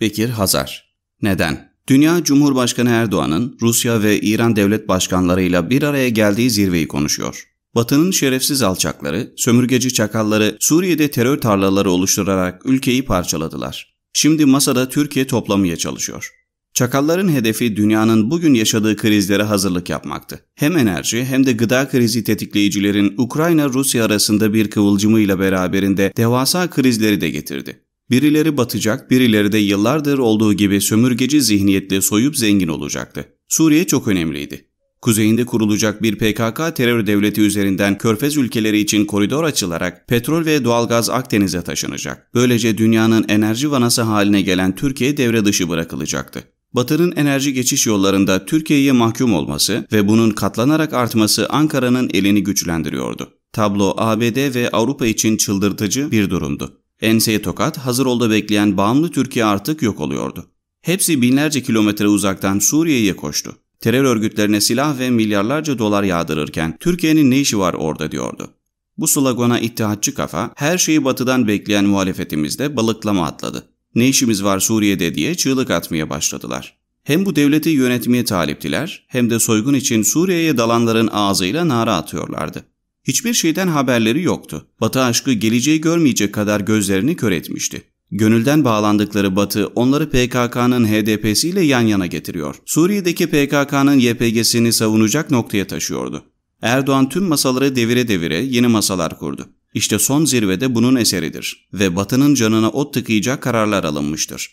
Bekir Hazar Neden? Dünya Cumhurbaşkanı Erdoğan'ın Rusya ve İran devlet başkanlarıyla bir araya geldiği zirveyi konuşuyor. Batı'nın şerefsiz alçakları, sömürgeci çakalları Suriye'de terör tarlaları oluşturarak ülkeyi parçaladılar. Şimdi masada Türkiye toplamaya çalışıyor. Çakalların hedefi dünyanın bugün yaşadığı krizlere hazırlık yapmaktı. Hem enerji hem de gıda krizi tetikleyicilerin Ukrayna-Rusya arasında bir kıvılcımıyla beraberinde devasa krizleri de getirdi. Birileri batacak, birileri de yıllardır olduğu gibi sömürgeci zihniyetle soyup zengin olacaktı. Suriye çok önemliydi. Kuzeyinde kurulacak bir PKK terör devleti üzerinden Körfez ülkeleri için koridor açılarak petrol ve doğalgaz Akdeniz'e taşınacak. Böylece dünyanın enerji vanası haline gelen Türkiye devre dışı bırakılacaktı. Batı'nın enerji geçiş yollarında Türkiye'ye mahkum olması ve bunun katlanarak artması Ankara'nın elini güçlendiriyordu. Tablo ABD ve Avrupa için çıldırtıcı bir durumdu. Enseye tokat, hazır olda bekleyen bağımlı Türkiye artık yok oluyordu. Hepsi binlerce kilometre uzaktan Suriye'ye koştu. Terör örgütlerine silah ve milyarlarca dolar yağdırırken Türkiye'nin ne işi var orada diyordu. Bu slogana ittihatçı kafa her şeyi batıdan bekleyen muhalefetimizde balıklama atladı. Ne işimiz var Suriye'de diye çığlık atmaya başladılar. Hem bu devleti yönetmeye taliptiler hem de soygun için Suriye'ye dalanların ağzıyla nara atıyorlardı. Hiçbir şeyden haberleri yoktu. Batı aşkı geleceği görmeyecek kadar gözlerini kör etmişti. Gönülden bağlandıkları Batı onları PKK'nın HDP'siyle yan yana getiriyor. Suriye'deki PKK'nın YPG'sini savunacak noktaya taşıyordu. Erdoğan tüm masaları devire devire yeni masalar kurdu. İşte son zirvede bunun eseridir ve Batı'nın canına ot tıkayacak kararlar alınmıştır.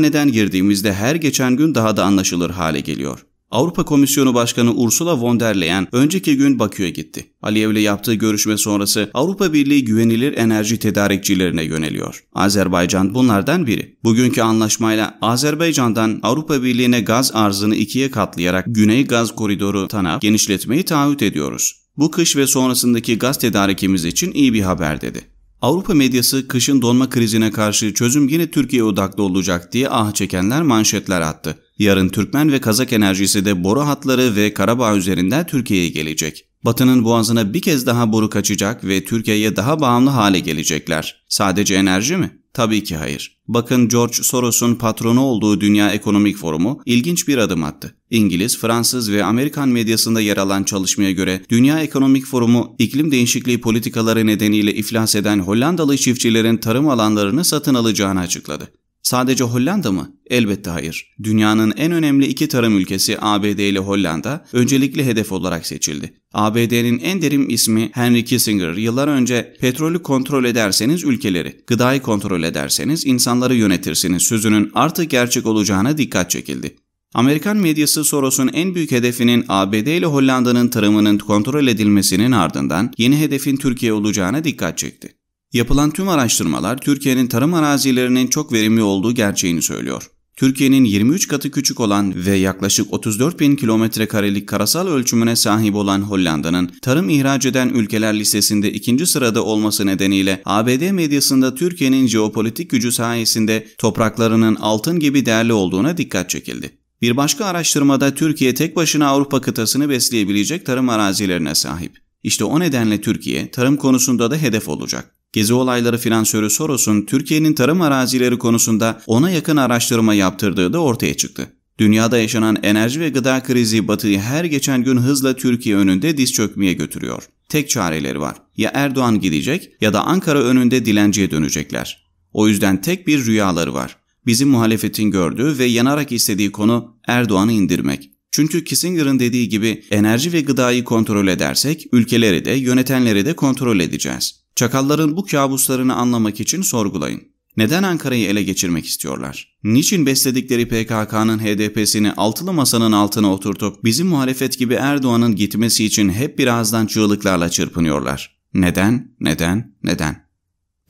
neden girdiğimizde her geçen gün daha da anlaşılır hale geliyor. Avrupa Komisyonu Başkanı Ursula von der Leyen önceki gün Bakü'ye gitti. Aliyev'le yaptığı görüşme sonrası Avrupa Birliği güvenilir enerji tedarikçilerine yöneliyor. Azerbaycan bunlardan biri. Bugünkü anlaşmayla Azerbaycan'dan Avrupa Birliği'ne gaz arzını ikiye katlayarak Güney Gaz Koridoru TANAP genişletmeyi taahhüt ediyoruz. Bu kış ve sonrasındaki gaz tedarikimiz için iyi bir haber dedi. Avrupa medyası kışın donma krizine karşı çözüm yine Türkiye odaklı olacak diye ah çekenler manşetler attı. Yarın Türkmen ve Kazak enerjisi de boru hatları ve Karabağ üzerinden Türkiye'ye gelecek. Batı'nın boğazına bir kez daha boru kaçacak ve Türkiye'ye daha bağımlı hale gelecekler. Sadece enerji mi? Tabii ki hayır. Bakın George Soros'un patronu olduğu Dünya Ekonomik Forumu ilginç bir adım attı. İngiliz, Fransız ve Amerikan medyasında yer alan çalışmaya göre Dünya Ekonomik Forumu iklim değişikliği politikaları nedeniyle iflas eden Hollandalı çiftçilerin tarım alanlarını satın alacağını açıkladı. Sadece Hollanda mı? Elbette hayır. Dünyanın en önemli iki tarım ülkesi ABD ile Hollanda öncelikli hedef olarak seçildi. ABD'nin en derin ismi Henry Kissinger yıllar önce petrolü kontrol ederseniz ülkeleri, gıdayı kontrol ederseniz insanları yönetirsiniz sözünün artık gerçek olacağına dikkat çekildi. Amerikan medyası Soros'un en büyük hedefinin ABD ile Hollanda'nın tarımının kontrol edilmesinin ardından yeni hedefin Türkiye olacağına dikkat çekti. Yapılan tüm araştırmalar Türkiye'nin tarım arazilerinin çok verimli olduğu gerçeğini söylüyor. Türkiye'nin 23 katı küçük olan ve yaklaşık 34 bin kilometre karelik karasal ölçümüne sahip olan Hollanda'nın tarım ihraç eden ülkeler listesinde ikinci sırada olması nedeniyle ABD medyasında Türkiye'nin jeopolitik gücü sayesinde topraklarının altın gibi değerli olduğuna dikkat çekildi. Bir başka araştırmada Türkiye tek başına Avrupa kıtasını besleyebilecek tarım arazilerine sahip. İşte o nedenle Türkiye tarım konusunda da hedef olacak. Gezi olayları finansörü Soros'un Türkiye'nin tarım arazileri konusunda ona yakın araştırma yaptırdığı da ortaya çıktı. Dünyada yaşanan enerji ve gıda krizi Batı'yı her geçen gün hızla Türkiye önünde diz çökmeye götürüyor. Tek çareleri var. Ya Erdoğan gidecek ya da Ankara önünde dilenciye dönecekler. O yüzden tek bir rüyaları var. Bizim muhalefetin gördüğü ve yanarak istediği konu Erdoğan'ı indirmek. Çünkü Kissinger'ın dediği gibi enerji ve gıdayı kontrol edersek ülkeleri de yönetenleri de kontrol edeceğiz. Çakalların bu kabuslarını anlamak için sorgulayın. Neden Ankara'yı ele geçirmek istiyorlar? Niçin besledikleri PKK'nın HDP'sini altılı masanın altına oturtup bizim muhalefet gibi Erdoğan'ın gitmesi için hep birazdan çığlıklarla çırpınıyorlar? Neden, neden, neden?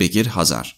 Bekir Hazar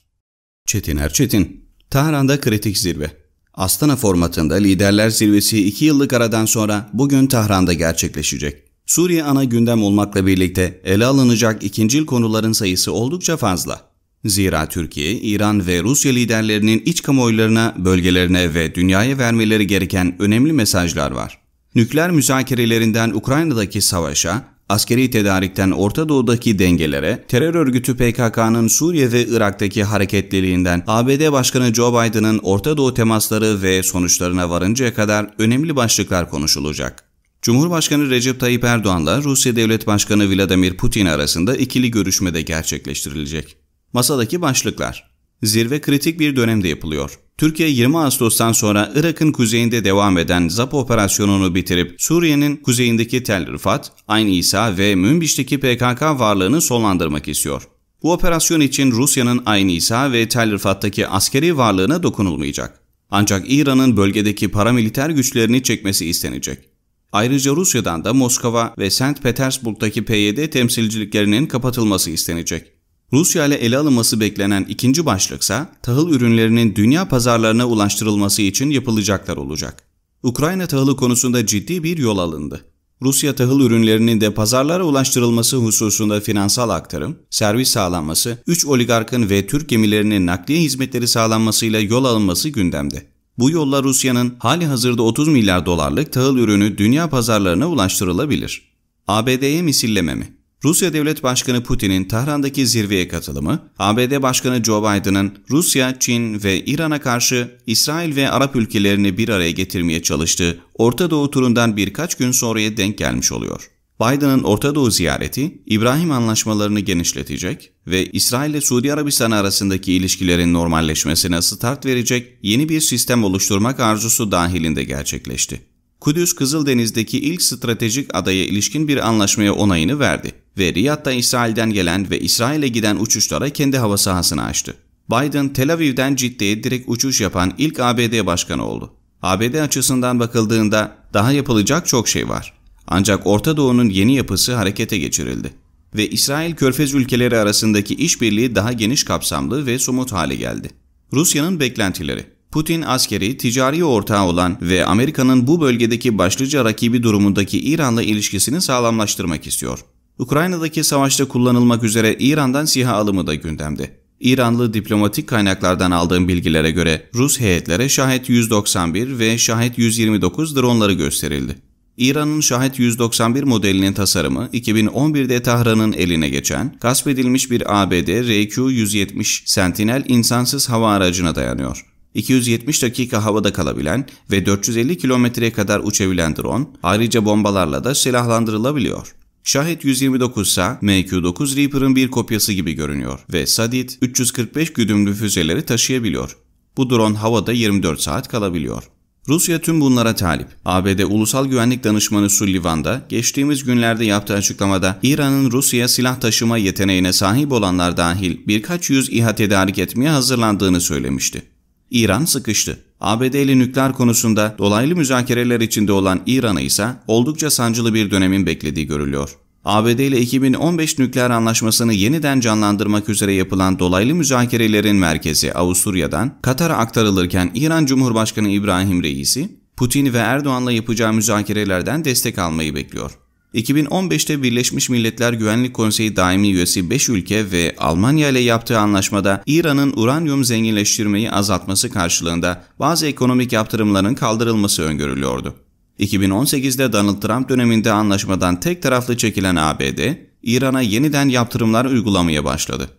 Çetin Erçetin. Tahran'da kritik zirve Astana formatında Liderler Zirvesi iki yıllık aradan sonra bugün Tahran'da gerçekleşecek. Suriye ana gündem olmakla birlikte ele alınacak ikincil konuların sayısı oldukça fazla. Zira Türkiye, İran ve Rusya liderlerinin iç kamuoylarına, bölgelerine ve dünyaya vermeleri gereken önemli mesajlar var. Nükleer müzakerelerinden Ukrayna'daki savaşa, askeri tedarikten Orta Doğu'daki dengelere, terör örgütü PKK'nın Suriye ve Irak'taki hareketliliğinden ABD Başkanı Joe Biden'ın Orta Doğu temasları ve sonuçlarına varıncaya kadar önemli başlıklar konuşulacak. Cumhurbaşkanı Recep Tayyip Erdoğan'la Rusya Devlet Başkanı Vladimir Putin arasında ikili görüşme de gerçekleştirilecek. Masadaki başlıklar. Zirve kritik bir dönemde yapılıyor. Türkiye 20 Ağustos'tan sonra Irak'ın kuzeyinde devam eden ZAP operasyonunu bitirip Suriye'nin kuzeyindeki Tel Rifat, Ayn İsa ve Münbiş'teki PKK varlığını sonlandırmak istiyor. Bu operasyon için Rusya'nın Ayn İsa ve Tel Rifat'taki askeri varlığına dokunulmayacak. Ancak İran'ın bölgedeki paramiliter güçlerini çekmesi istenecek. Ayrıca Rusya'dan da Moskova ve St. Petersburg'daki PYD temsilciliklerinin kapatılması istenecek. Rusya ile ele alınması beklenen ikinci başlıksa tahıl ürünlerinin dünya pazarlarına ulaştırılması için yapılacaklar olacak. Ukrayna tahılı konusunda ciddi bir yol alındı. Rusya tahıl ürünlerinin de pazarlara ulaştırılması hususunda finansal aktarım, servis sağlanması, 3 oligarkın ve Türk gemilerinin nakliye hizmetleri sağlanmasıyla yol alınması gündemde. Bu yolla Rusya'nın hali hazırda 30 milyar dolarlık tahıl ürünü dünya pazarlarına ulaştırılabilir. ABD'ye misilleme mi? Rusya Devlet Başkanı Putin'in Tahran'daki zirveye katılımı, ABD Başkanı Joe Biden'ın Rusya, Çin ve İran'a karşı İsrail ve Arap ülkelerini bir araya getirmeye çalıştığı Orta Doğu turundan birkaç gün sonraya denk gelmiş oluyor. Biden'ın Orta Doğu ziyareti İbrahim anlaşmalarını genişletecek ve İsrail ile Suudi Arabistan arasındaki ilişkilerin normalleşmesine start verecek yeni bir sistem oluşturmak arzusu dahilinde gerçekleşti. Kudüs Kızıldeniz'deki ilk stratejik adaya ilişkin bir anlaşmaya onayını verdi ve Riyad'da İsrail'den gelen ve İsrail'e giden uçuşlara kendi hava sahasını açtı. Biden Tel Aviv'den Cidde'ye direkt uçuş yapan ilk ABD başkanı oldu. ABD açısından bakıldığında daha yapılacak çok şey var. Ancak Orta Doğu'nun yeni yapısı harekete geçirildi ve İsrail-Körfez ülkeleri arasındaki işbirliği daha geniş kapsamlı ve somut hale geldi. Rusya'nın beklentileri Putin askeri, ticari ortağı olan ve Amerika'nın bu bölgedeki başlıca rakibi durumundaki İran'la ilişkisini sağlamlaştırmak istiyor. Ukrayna'daki savaşta kullanılmak üzere İran'dan siha alımı da gündemde. İranlı diplomatik kaynaklardan aldığım bilgilere göre Rus heyetlere Şahet 191 ve Şahet 129 dronları gösterildi. İran'ın Şahit 191 modelinin tasarımı 2011'de Tahran'ın eline geçen, gasp edilmiş bir ABD RQ-170 Sentinel insansız hava aracına dayanıyor. 270 dakika havada kalabilen ve 450 kilometreye kadar uçabilen drone, ayrıca bombalarla da silahlandırılabiliyor. Şahit 129 ise MQ-9 Reaper'ın bir kopyası gibi görünüyor ve Sadit 345 güdümlü füzeleri taşıyabiliyor. Bu drone havada 24 saat kalabiliyor. Rusya tüm bunlara talip. ABD Ulusal Güvenlik Danışmanı Sullivan da geçtiğimiz günlerde yaptığı açıklamada İran'ın Rusya'ya silah taşıma yeteneğine sahip olanlar dahil birkaç yüz İHA tedarik etmeye hazırlandığını söylemişti. İran sıkıştı. ABD ile nükleer konusunda dolaylı müzakereler içinde olan İran'ı ise oldukça sancılı bir dönemin beklediği görülüyor. ABD ile 2015 nükleer anlaşmasını yeniden canlandırmak üzere yapılan dolaylı müzakerelerin merkezi Avusturya'dan Katar'a aktarılırken İran Cumhurbaşkanı İbrahim Reisi, Putin ve Erdoğan'la yapacağı müzakerelerden destek almayı bekliyor. 2015'te Birleşmiş Milletler Güvenlik Konseyi daimi üyesi 5 ülke ve Almanya ile yaptığı anlaşmada İran'ın uranyum zenginleştirmeyi azaltması karşılığında bazı ekonomik yaptırımların kaldırılması öngörülüyordu. 2018'de Donald Trump döneminde anlaşmadan tek taraflı çekilen ABD, İran'a yeniden yaptırımlar uygulamaya başladı.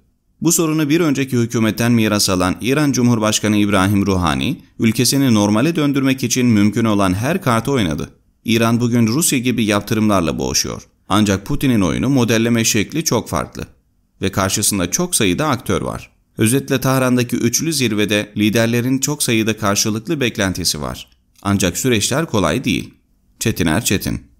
Bu sorunu bir önceki hükümetten miras alan İran Cumhurbaşkanı İbrahim Ruhani, ülkesini normale döndürmek için mümkün olan her kartı oynadı. İran bugün Rusya gibi yaptırımlarla boğuşuyor. Ancak Putin'in oyunu modelleme şekli çok farklı ve karşısında çok sayıda aktör var. Özetle Tahran'daki üçlü zirvede liderlerin çok sayıda karşılıklı beklentisi var. Ancak süreçler kolay değil. Çetiner Çetin